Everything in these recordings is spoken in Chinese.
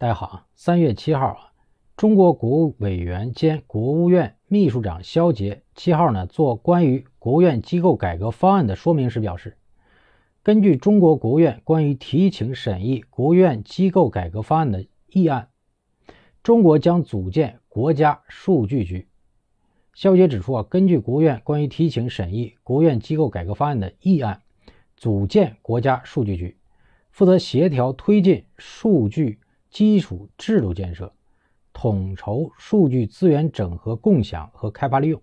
大家好啊！三月七号啊，中国国务委员兼国务院秘书长肖捷七号呢做关于国务院机构改革方案的说明时表示，根据中国国务院关于提请审议国务院机构改革方案的议案，中国将组建国家数据局。肖捷指出啊，根据国务院关于提请审议国务院机构改革方案的议案，组建国家数据局，负责协调推进数据。基础制度建设，统筹数据资源整合共享和开发利用，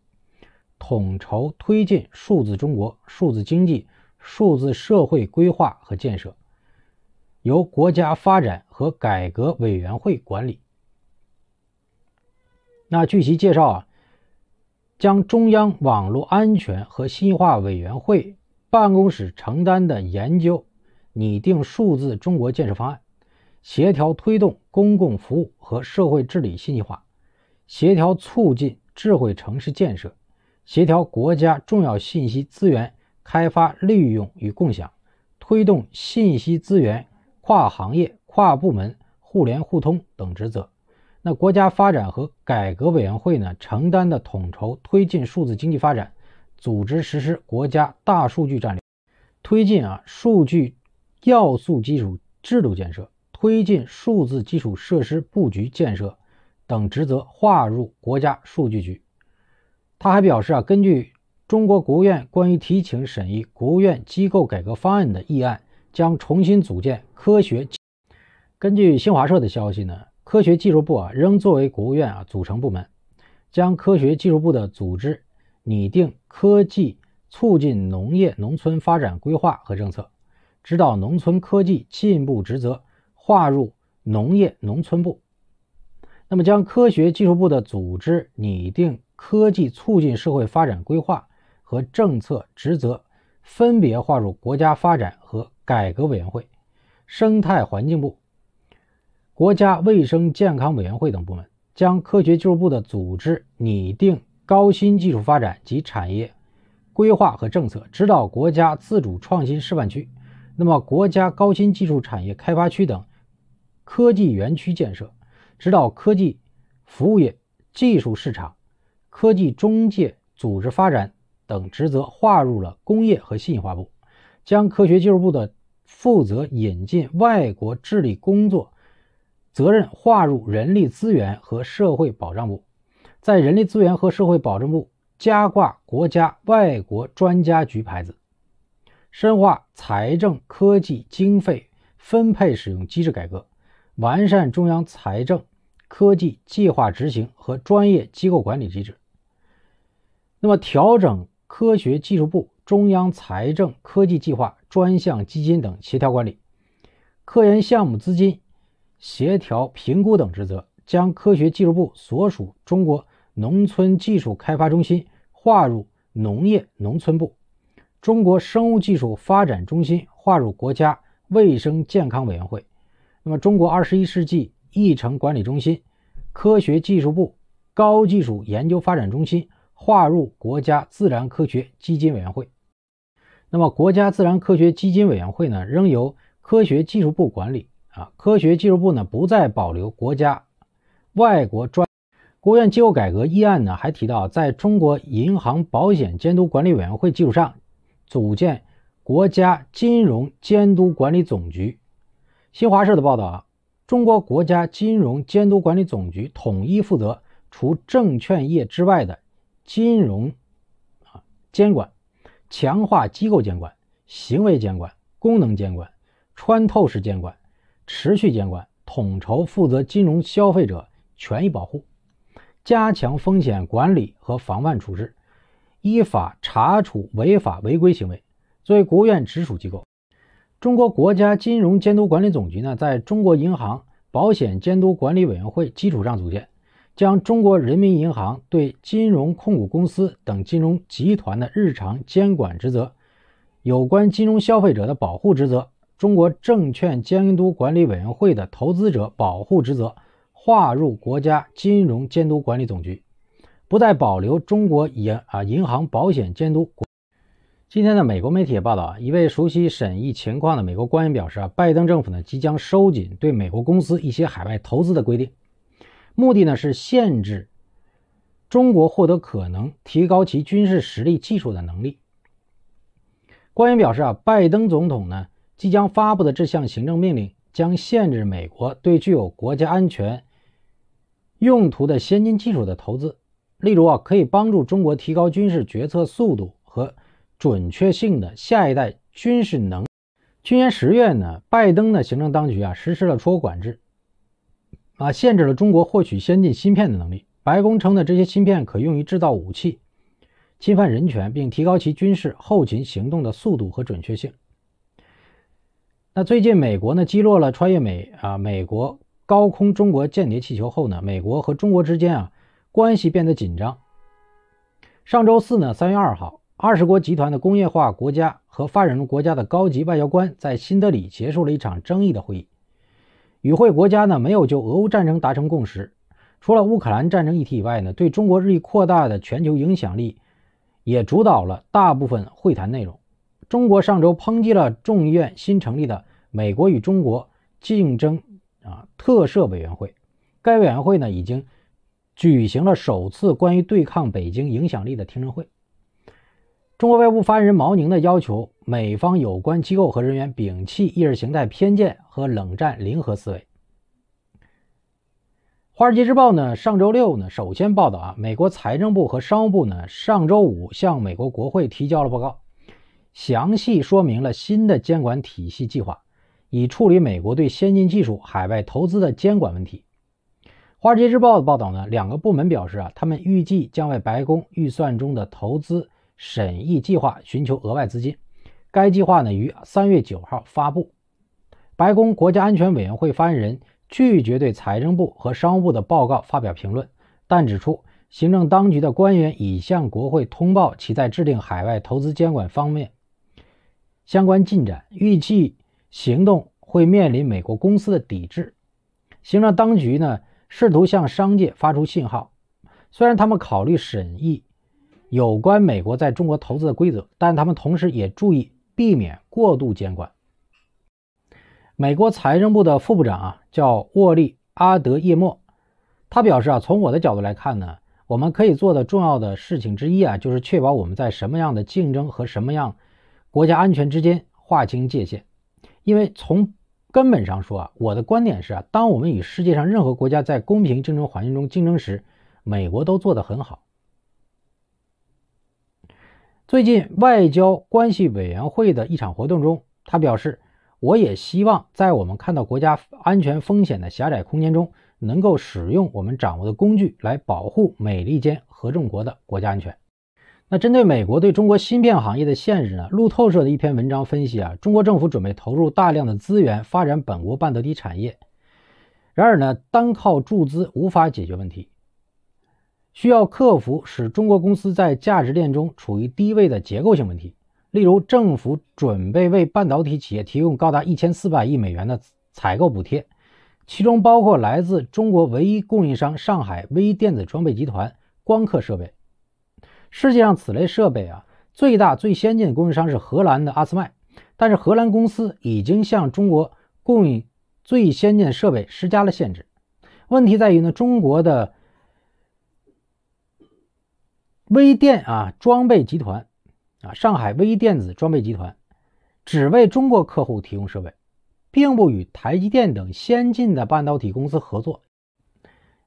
统筹推进数字中国、数字经济、数字社会规划和建设，由国家发展和改革委员会管理。那据其介绍啊，将中央网络安全和信息化委员会办公室承担的研究、拟定数字中国建设方案。协调推动公共服务和社会治理信息化，协调促进智慧城市建设，协调国家重要信息资源开发利用与共享，推动信息资源跨行业、跨部门互联互通等职责。那国家发展和改革委员会呢，承担的统筹推进数字经济发展，组织实施国家大数据战略，推进啊数据要素基础制度建设。推进数字基础设施布局建设等职责划入国家数据局。他还表示啊，根据中国国务院关于提请审议国务院机构改革方案的议案，将重新组建科学。根据新华社的消息呢，科学技术部啊仍作为国务院啊组成部门，将科学技术部的组织拟定科技促进农业农村发展规划和政策，指导农村科技进步职责。划入农业农村部，那么将科学技术部的组织拟定科技促进社会发展规划和政策职责分别划入国家发展和改革委员会、生态环境部、国家卫生健康委员会等部门；将科学技术部的组织拟定高新技术发展及产业规划和政策，指导国家自主创新示范区，那么国家高新技术产业开发区等。科技园区建设、指导科技服务业、技术市场、科技中介组织发展等职责划入了工业和信息化部，将科学技术部的负责引进外国智力工作责任划入人力资源和社会保障部，在人力资源和社会保障部加挂国家外国专家局牌子，深化财政科技经费分配使用机制改革。完善中央财政科技计划执行和专业机构管理机制。那么，调整科学技术部中央财政科技计划专项基金等协调管理、科研项目资金协调评估等职责，将科学技术部所属中国农村技术开发中心划入农业农村部，中国生物技术发展中心划入国家卫生健康委员会。那么，中国二十一世纪议程管理中心、科学技术部高技术研究发展中心划入国家自然科学基金委员会。那么，国家自然科学基金委员会呢，仍由科学技术部管理啊。科学技术部呢，不再保留国家外国专。国务院机构改革议案呢，还提到，在中国银行保险监督管理委员会基础上，组建国家金融监督管理总局。新华社的报道啊，中国国家金融监督管理总局统一负责除证券业之外的金融啊监管，强化机构监管、行为监管、功能监管、穿透式监管、持续监管，统筹负责金融消费者权益保护，加强风险管理和防范处置，依法查处违法违规行为。作为国务院直属机构。中国国家金融监督管理总局呢，在中国银行保险监督管理委员会基础上组建，将中国人民银行对金融控股公司等金融集团的日常监管职责、有关金融消费者的保护职责、中国证券监督管理委员会的投资者保护职责划入国家金融监督管理总局，不再保留中国银啊银行保险监督。今天的美国媒体也报道，一位熟悉审议情况的美国官员表示，啊，拜登政府呢即将收紧对美国公司一些海外投资的规定，目的呢是限制中国获得可能提高其军事实力技术的能力。官员表示，啊，拜登总统呢即将发布的这项行政命令将限制美国对具有国家安全用途的先进技术的投资，例如啊可以帮助中国提高军事决策速度和。准确性的下一代军事能。去年十月呢，拜登的行政当局啊实施了出口管制，啊限制了中国获取先进芯片的能力。白宫称呢，这些芯片可用于制造武器，侵犯人权，并提高其军事后勤行动的速度和准确性。那最近美国呢击落了穿越美啊美国高空中国间谍气球后呢，美国和中国之间啊关系变得紧张。上周四呢，三月二号。二十国集团的工业化国家和发展中国家的高级外交官在新德里结束了一场争议的会议。与会国家呢没有就俄乌战争达成共识，除了乌克兰战争议题以外呢，对中国日益扩大的全球影响力也主导了大部分会谈内容。中国上周抨击了众议院新成立的美国与中国竞争啊特设委员会，该委员会呢已经举行了首次关于对抗北京影响力的听证会。中国外务部发言人毛宁的要求，美方有关机构和人员摒弃意识形态偏见和冷战零和思维。《华尔街日报》呢，上周六呢，首先报道啊，美国财政部和商务部呢，上周五向美国国会提交了报告，详细说明了新的监管体系计划，以处理美国对先进技术海外投资的监管问题。《华尔街日报》的报道呢，两个部门表示啊，他们预计将为白宫预算中的投资。审议计划，寻求额外资金。该计划呢于三月九号发布。白宫国家安全委员会发言人拒绝对财政部和商务部的报告发表评论，但指出行政当局的官员已向国会通报其在制定海外投资监管方面相关进展。预计行动会面临美国公司的抵制。行政当局呢试图向商界发出信号，虽然他们考虑审议。有关美国在中国投资的规则，但他们同时也注意避免过度监管。美国财政部的副部长啊，叫沃利·阿德耶莫，他表示啊，从我的角度来看呢，我们可以做的重要的事情之一啊，就是确保我们在什么样的竞争和什么样国家安全之间划清界限。因为从根本上说啊，我的观点是啊，当我们与世界上任何国家在公平竞争环境中竞争时，美国都做得很好。最近，外交关系委员会的一场活动中，他表示：“我也希望在我们看到国家安全风险的狭窄空间中，能够使用我们掌握的工具来保护美利坚合众国的国家安全。”那针对美国对中国芯片行业的限制呢？路透社的一篇文章分析啊，中国政府准备投入大量的资源发展本国半导体产业，然而呢，单靠注资无法解决问题。需要克服使中国公司在价值链中处于低位的结构性问题，例如政府准备为半导体企业提供高达一千四百亿美元的采购补贴，其中包括来自中国唯一供应商上海微电子装备集团光刻设备。世界上此类设备啊，最大最先进的供应商是荷兰的阿斯麦，但是荷兰公司已经向中国供应最先进的设备施加了限制。问题在于呢，中国的。微电啊，装备集团啊，上海微电子装备集团，只为中国客户提供设备，并不与台积电等先进的半导体公司合作。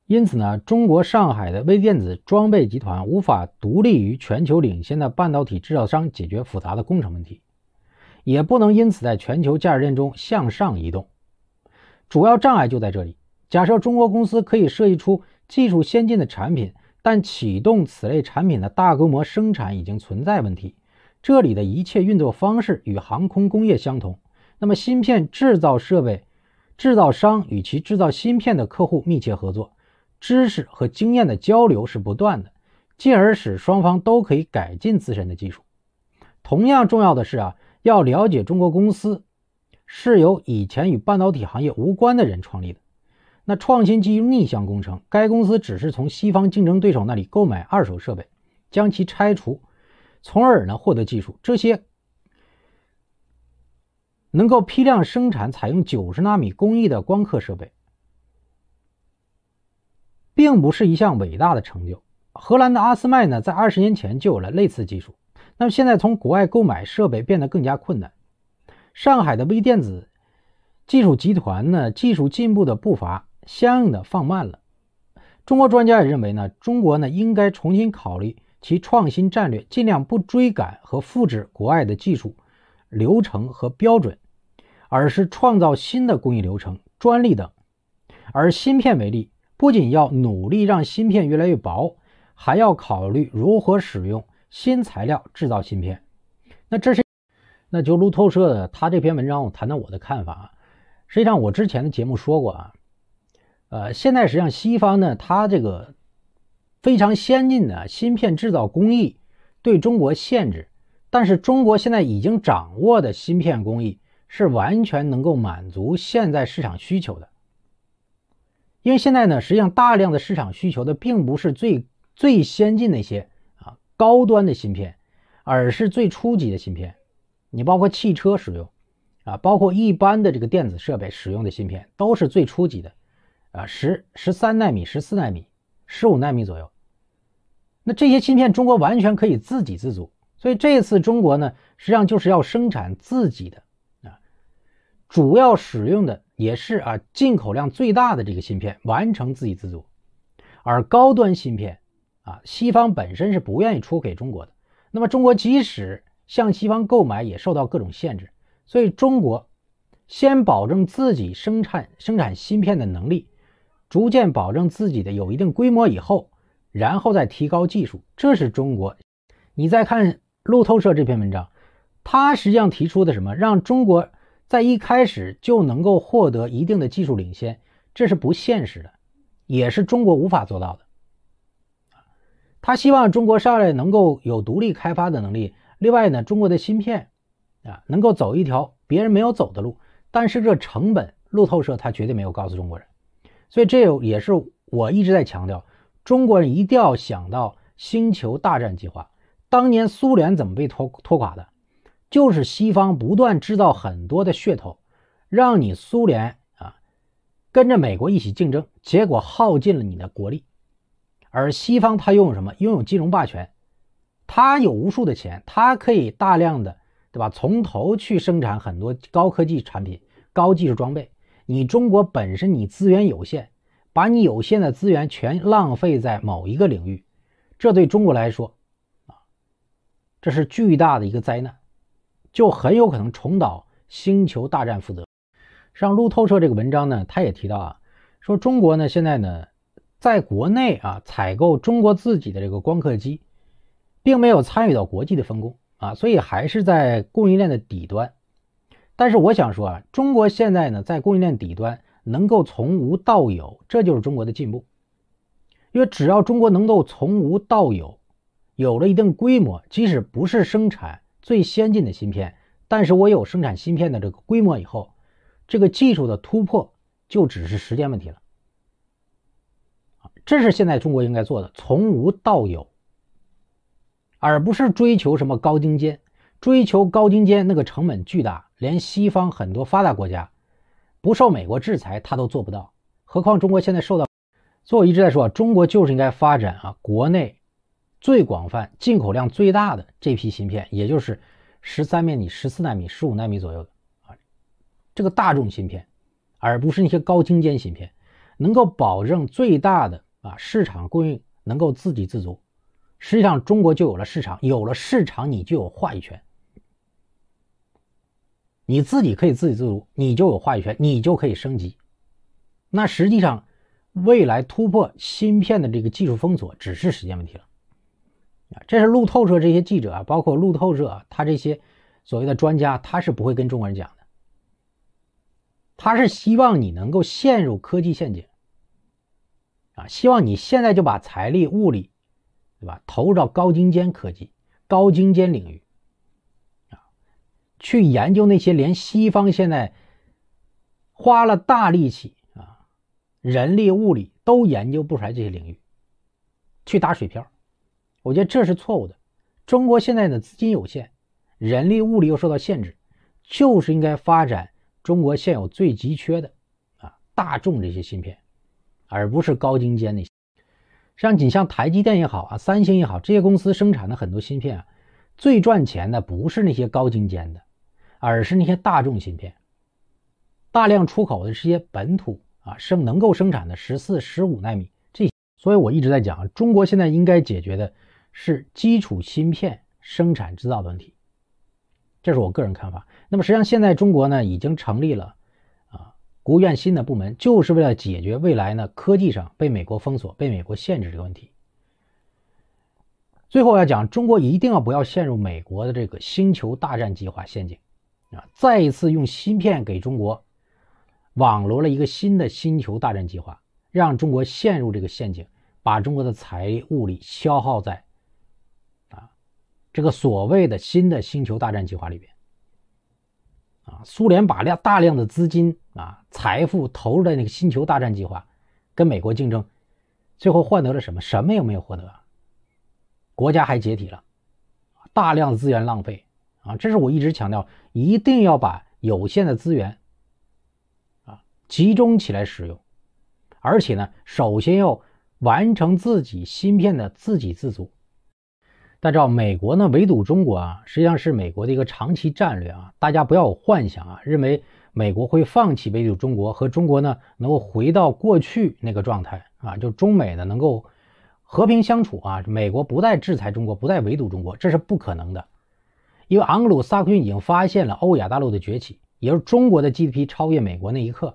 因此呢，中国上海的微电子装备集团无法独立于全球领先的半导体制造商解决复杂的工程问题，也不能因此在全球价值链中向上移动。主要障碍就在这里。假设中国公司可以设计出技术先进的产品。但启动此类产品的大规模生产已经存在问题。这里的一切运作方式与航空工业相同。那么，芯片制造设备制造商与其制造芯片的客户密切合作，知识和经验的交流是不断的，进而使双方都可以改进自身的技术。同样重要的是啊，要了解中国公司是由以前与半导体行业无关的人创立的。那创新基于逆向工程，该公司只是从西方竞争对手那里购买二手设备，将其拆除，从而呢获得技术。这些能够批量生产采用九十纳米工艺的光刻设备，并不是一项伟大的成就。荷兰的阿斯麦呢，在二十年前就有了类似技术。那么现在从国外购买设备变得更加困难。上海的微电子技术集团呢，技术进步的步伐。相应的放慢了。中国专家也认为呢，中国呢应该重新考虑其创新战略，尽量不追赶和复制国外的技术、流程和标准，而是创造新的工艺流程、专利等。而芯片为例，不仅要努力让芯片越来越薄，还要考虑如何使用新材料制造芯片。那这是，那就路透社的他这篇文章，我谈谈我的看法啊。实际上，我之前的节目说过啊。呃，现在实际上西方呢，它这个非常先进的芯片制造工艺对中国限制，但是中国现在已经掌握的芯片工艺是完全能够满足现在市场需求的。因为现在呢，实际上大量的市场需求的并不是最最先进那些啊高端的芯片，而是最初级的芯片。你包括汽车使用，啊，包括一般的这个电子设备使用的芯片都是最初级的。啊，十十三纳米、十四纳米、十五纳米左右，那这些芯片中国完全可以自给自足。所以这次中国呢，实际上就是要生产自己的啊，主要使用的也是啊进口量最大的这个芯片完成自给自足。而高端芯片啊，西方本身是不愿意出给中国的，那么中国即使向西方购买，也受到各种限制。所以中国先保证自己生产生产芯片的能力。逐渐保证自己的有一定规模以后，然后再提高技术，这是中国。你再看路透社这篇文章，他实际上提出的什么，让中国在一开始就能够获得一定的技术领先，这是不现实的，也是中国无法做到的。他希望中国上来能够有独立开发的能力。另外呢，中国的芯片啊，能够走一条别人没有走的路，但是这成本，路透社他绝对没有告诉中国人。所以，这也是我一直在强调，中国人一定要想到“星球大战”计划。当年苏联怎么被拖拖垮的？就是西方不断制造很多的噱头，让你苏联啊跟着美国一起竞争，结果耗尽了你的国力。而西方它拥有什么？拥有金融霸权，它有无数的钱，它可以大量的对吧？从头去生产很多高科技产品、高技术装备。你中国本身你资源有限，把你有限的资源全浪费在某一个领域，这对中国来说，啊，这是巨大的一个灾难，就很有可能重蹈星球大战覆辙。上路透社这个文章呢，他也提到啊，说中国呢现在呢，在国内啊采购中国自己的这个光刻机，并没有参与到国际的分工啊，所以还是在供应链的底端。但是我想说啊，中国现在呢在供应链底端能够从无到有，这就是中国的进步。因为只要中国能够从无到有，有了一定规模，即使不是生产最先进的芯片，但是我有生产芯片的这个规模以后，这个技术的突破就只是时间问题了。这是现在中国应该做的，从无到有，而不是追求什么高精尖，追求高精尖那个成本巨大。连西方很多发达国家不受美国制裁，他都做不到，何况中国现在受到。所以我一直在说啊，中国就是应该发展啊国内最广泛、进口量最大的这批芯片，也就是十三纳米、十四纳米、十五纳米左右的啊这个大众芯片，而不是那些高精尖芯片，能够保证最大的啊市场供应能够自给自足。实际上，中国就有了市场，有了市场，你就有话语权。你自己可以自给自足，你就有话语权，你就可以升级。那实际上，未来突破芯片的这个技术封锁只是时间问题了。啊，这是路透社这些记者啊，包括路透社他这些所谓的专家，他是不会跟中国人讲的。他是希望你能够陷入科技陷阱。啊，希望你现在就把财力、物力，对吧，投入到高精尖科技、高精尖领域。去研究那些连西方现在花了大力气啊，人力物力都研究不出来这些领域，去打水漂，我觉得这是错误的。中国现在的资金有限，人力物力又受到限制，就是应该发展中国现有最急缺的啊，大众这些芯片，而不是高精尖的。像你仅像台积电也好啊，三星也好，这些公司生产的很多芯片啊，最赚钱的不是那些高精尖的。而是那些大众芯片，大量出口的这些本土啊生能够生产的十四、十五纳米这，所以我一直在讲，中国现在应该解决的是基础芯片生产制造的问题，这是我个人看法。那么实际上现在中国呢已经成立了啊，国务院新的部门，就是为了解决未来呢科技上被美国封锁、被美国限制这个问题。最后要讲，中国一定要不要陷入美国的这个星球大战计划陷阱。啊，再一次用芯片给中国网罗了一个新的星球大战计划，让中国陷入这个陷阱，把中国的财力物力消耗在啊这个所谓的新的星球大战计划里边。啊，苏联把量大量的资金啊财富投入在那个星球大战计划，跟美国竞争，最后换得了什么？什么也没有获得，国家还解体了，大量资源浪费。啊，这是我一直强调。一定要把有限的资源啊集中起来使用，而且呢，首先要完成自己芯片的自给自足。大家知道，美国呢围堵中国啊，实际上是美国的一个长期战略啊。大家不要有幻想啊，认为美国会放弃围堵中国，和中国呢能够回到过去那个状态啊，就中美呢能够和平相处啊，美国不再制裁中国，不再围堵中国，这是不可能的。因为昂格鲁萨克逊已经发现了欧亚大陆的崛起，也就是中国的 GDP 超越美国那一刻，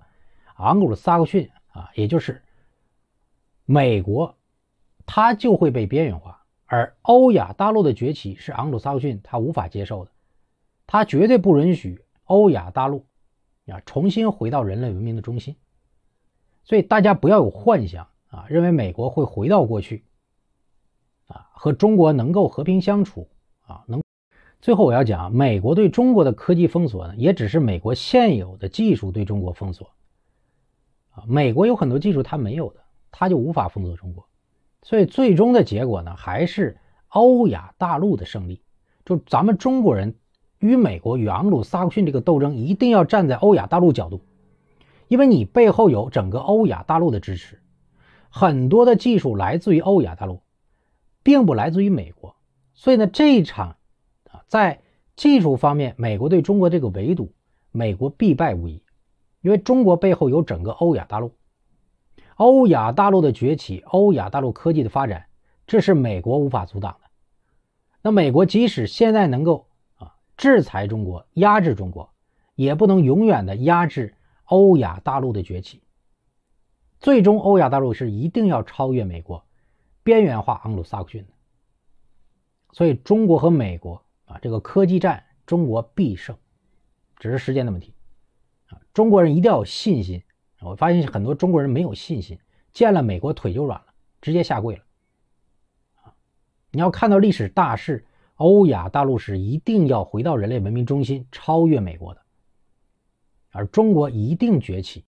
昂格鲁萨克逊啊，也就是美国，它就会被边缘化。而欧亚大陆的崛起是昂格鲁萨克逊他无法接受的，他绝对不允许欧亚大陆啊重新回到人类文明的中心。所以大家不要有幻想啊，认为美国会回到过去啊，和中国能够和平相处啊，能。最后我要讲，美国对中国的科技封锁呢，也只是美国现有的技术对中国封锁。啊，美国有很多技术它没有的，它就无法封锁中国。所以最终的结果呢，还是欧亚大陆的胜利。就咱们中国人与美国与昂鲁萨克逊这个斗争，一定要站在欧亚大陆角度，因为你背后有整个欧亚大陆的支持，很多的技术来自于欧亚大陆，并不来自于美国。所以呢，这场。在技术方面，美国对中国这个围堵，美国必败无疑，因为中国背后有整个欧亚大陆，欧亚大陆的崛起，欧亚大陆科技的发展，这是美国无法阻挡的。那美国即使现在能够啊制裁中国、压制中国，也不能永远的压制欧亚大陆的崛起。最终，欧亚大陆是一定要超越美国，边缘化昂鲁萨克逊的。所以，中国和美国。这个科技战，中国必胜，只是时间的问题。啊，中国人一定要有信心。我发现很多中国人没有信心，见了美国腿就软了，直接下跪了。你要看到历史大势，欧亚大陆是一定要回到人类文明中心，超越美国的，而中国一定崛起。